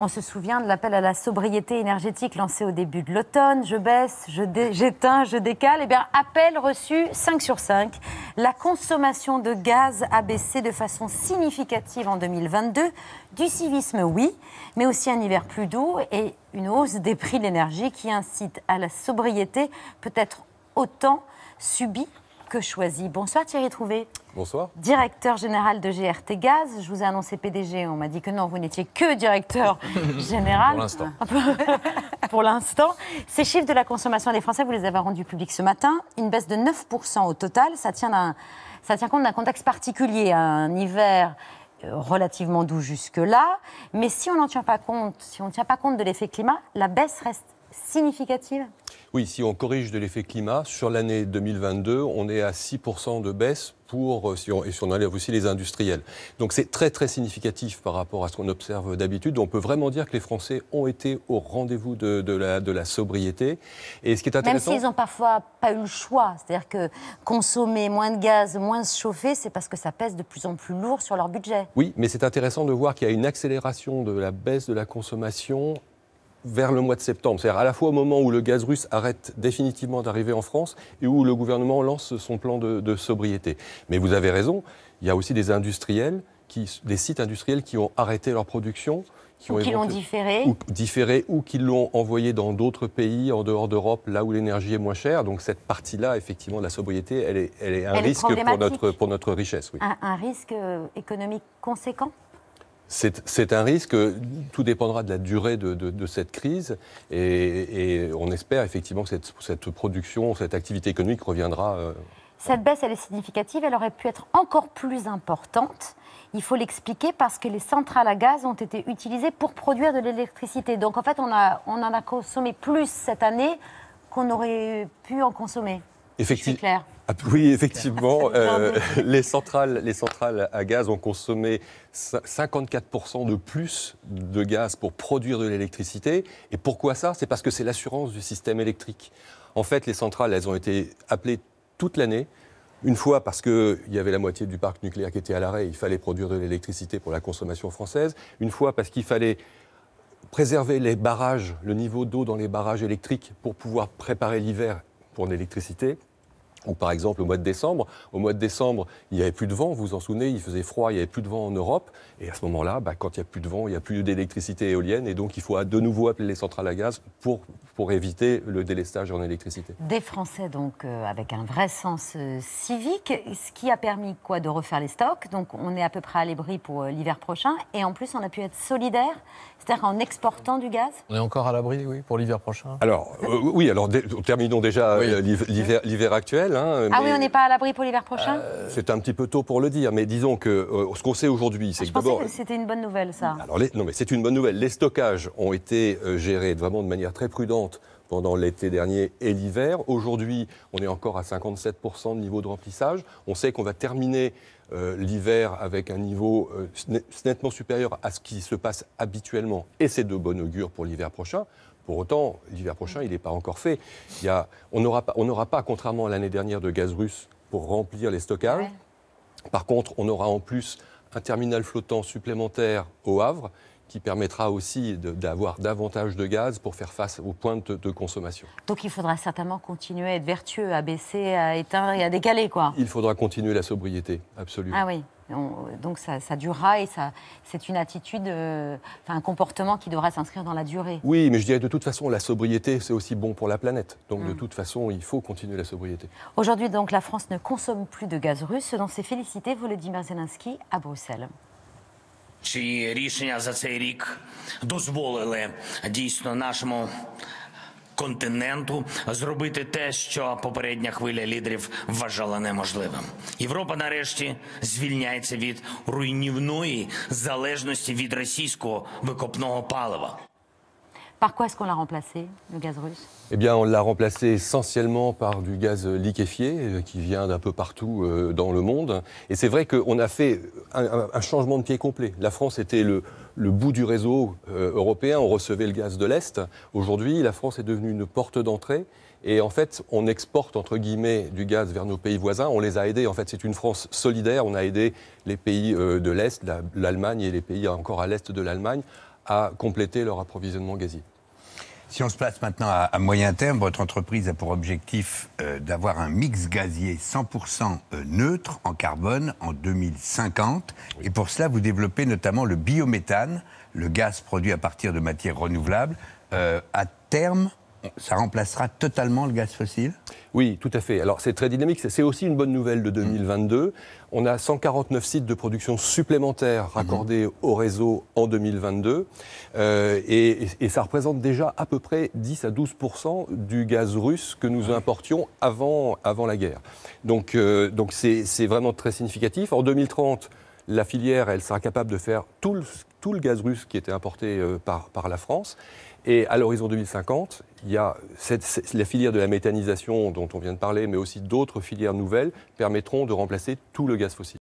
On se souvient de l'appel à la sobriété énergétique lancé au début de l'automne. Je baisse, je j'éteins, je décale. Eh bien, appel reçu 5 sur 5. La consommation de gaz a baissé de façon significative en 2022. Du civisme, oui, mais aussi un hiver plus doux et une hausse des prix de l'énergie qui incite à la sobriété, peut-être autant subie que choisie. Bonsoir Thierry Trouvé. Bonsoir. Directeur général de GRT Gaz. Je vous ai annoncé PDG. On m'a dit que non, vous n'étiez que directeur général. Pour l'instant. Pour l'instant. Ces chiffres de la consommation des Français, vous les avez rendus publics ce matin. Une baisse de 9% au total. Ça tient, ça tient compte d'un contexte particulier, un hiver euh, relativement doux jusque-là. Mais si on n'en tient pas compte, si on ne tient pas compte de l'effet climat, la baisse reste significative Oui, si on corrige de l'effet climat, sur l'année 2022, on est à 6% de baisse pour, euh, si on, et si on enlève aussi les industriels. Donc c'est très très significatif par rapport à ce qu'on observe d'habitude. On peut vraiment dire que les Français ont été au rendez-vous de, de, la, de la sobriété. Et ce qui est intéressant... Même s'ils n'ont parfois pas eu le choix, c'est-à-dire que consommer moins de gaz, moins se chauffer, c'est parce que ça pèse de plus en plus lourd sur leur budget. Oui, mais c'est intéressant de voir qu'il y a une accélération de la baisse de la consommation vers le mois de septembre, c'est-à-dire à la fois au moment où le gaz russe arrête définitivement d'arriver en France et où le gouvernement lance son plan de, sobriété. Mais vous avez raison, il y a aussi des industriels, des sites industriels qui ont arrêté leur production, qui ou qui l'ont différé. Ou différé, ou qui l'ont envoyé dans d'autres pays, en dehors d'Europe, là où l'énergie est moins chère. Donc cette partie-là, effectivement, de la sobriété, elle est, un risque pour, notre, richesse. Oui. un risque euh, économique conséquent c'est un risque. Tout dépendra de la durée de, cette crise. Et, on espère effectivement que cette, production, cette activité économique reviendra. Euh, cette baisse, elle est significative. Elle aurait pu être encore plus importante. Il faut l'expliquer parce que les centrales à gaz ont été utilisées pour produire de l'électricité. Donc en fait, on, on en a consommé plus cette année qu'on aurait pu en consommer. Effectivement. Ah, oui, effectivement, euh, les, centrales, les centrales à gaz ont consommé 54% de plus de gaz pour produire de l'électricité. Et pourquoi ça C'est parce que c'est l'assurance du système électrique. En fait, les centrales, elles ont été appelées toute l'année. Une fois parce qu'il y avait la moitié du parc nucléaire qui était à l'arrêt, il fallait produire de l'électricité pour la consommation française. Une fois parce qu'il fallait préserver les barrages, le niveau d'eau dans les barrages électriques pour pouvoir préparer l'hiver pour l'électricité ou par exemple au mois de décembre. Au mois de décembre, il n'y avait plus de vent, vous vous en souvenez, il faisait froid, il n'y avait plus de vent en Europe. Et à ce moment-là, bah, quand il n'y a plus de vent, il n'y a plus d'électricité éolienne. Et donc il faut de nouveau appeler les centrales à gaz pour pour éviter le délestage en électricité. Des Français donc euh, avec un vrai sens euh, civique, ce qui a permis quoi de refaire les stocks. Donc on est à peu près à l'abri pour euh, l'hiver prochain et en plus on a pu être solidaire, c'est-à-dire en exportant du gaz. On est encore à l'abri, oui, pour l'hiver prochain. Alors oui, alors terminons déjà l'hiver, actuel. Hein, ah oui, on n'est pas à l'abri pour l'hiver prochain. c'est un petit peu tôt pour le dire, mais disons que ce qu'on sait aujourd'hui, c'est ah, que C'était une bonne nouvelle ça. non mais c'est une bonne nouvelle. Les stockages ont été gérés vraiment de manière très prudente pendant l'été dernier et l'hiver. Aujourd'hui, on est encore à 57% de niveau de remplissage. On sait qu'on va terminer euh, l'hiver avec un niveau euh, nettement supérieur à ce qui se passe habituellement. Et c'est de bon augure pour l'hiver prochain. Pour autant, l'hiver prochain, il n'est pas encore fait. on n'aura pas, contrairement à l'année dernière, de gaz russe pour remplir les stockages. Par contre, on aura en plus un terminal flottant supplémentaire au Havre qui permettra aussi d'avoir davantage de gaz pour faire face aux pointes de consommation. Donc il faudra certainement continuer à être vertueux, à baisser, à éteindre et à décaler, quoi. Il faudra continuer la sobriété, absolument. Ah oui. Donc ça, durera et ça, c'est une attitude, euh, enfin un comportement qui devra s'inscrire dans la durée. Oui, mais je dirais de toute façon, la sobriété, c'est aussi bon pour la planète. Donc de mm. toute façon, il faut continuer la sobriété. Aujourd'hui, donc, la France ne consomme plus de gaz russe, dont c'est félicité Volodymyr Zelensky à Bruxelles. чиї рішення за цей рік дозволили дійсно нашому континенту зробити те, що попередня хвиля лідерів вважала неможливим. Європа нарешті звільняється від руйнівної залежності від російського викопного палива. Par quoi est-ce qu'on l'a remplacé, le gaz russe Eh bien, on l'a remplacé essentiellement par du gaz liquéfié euh, qui vient d'un peu partout euh, dans le monde. Et c'est vrai qu'on a fait un, changement de pied complet. La France était le, le bout du réseau euh, européen, on recevait le gaz de l'Est. Aujourd'hui, la France est devenue une porte d'entrée. Et en fait, on exporte entre guillemets du gaz vers nos pays voisins. On les a aidés. En fait, c'est une France solidaire. On a aidé les pays de l'Est, l'Allemagne et les pays encore à l'Est de l'Allemagne à compléter leur approvisionnement gazier. Si on se place maintenant à, moyen terme, votre entreprise a pour objectif euh, d'avoir un mix gazier 100% euh, neutre en carbone en 2050. Et pour cela, vous développez notamment le biométhane, le gaz produit à partir de matières renouvelables. Euh, à terme, ça remplacera totalement le gaz fossile Oui, tout à fait. Alors c'est très dynamique. C'est aussi une bonne nouvelle de 2022. On a 149 sites de production supplémentaires raccordés au réseau en 2022. Euh, et, ça représente déjà à peu près 10 à 12 du gaz russe que nous importions avant, avant la guerre. Donc euh, donc c'est vraiment très significatif. En 2030, la filière, elle sera capable de faire tout le, tout le gaz russe qui était importé euh, par, par la France. Et à l'horizon 2050, il y a la filière de la méthanisation dont on vient de parler, mais aussi d'autres filières nouvelles permettront de remplacer tout le gaz fossile.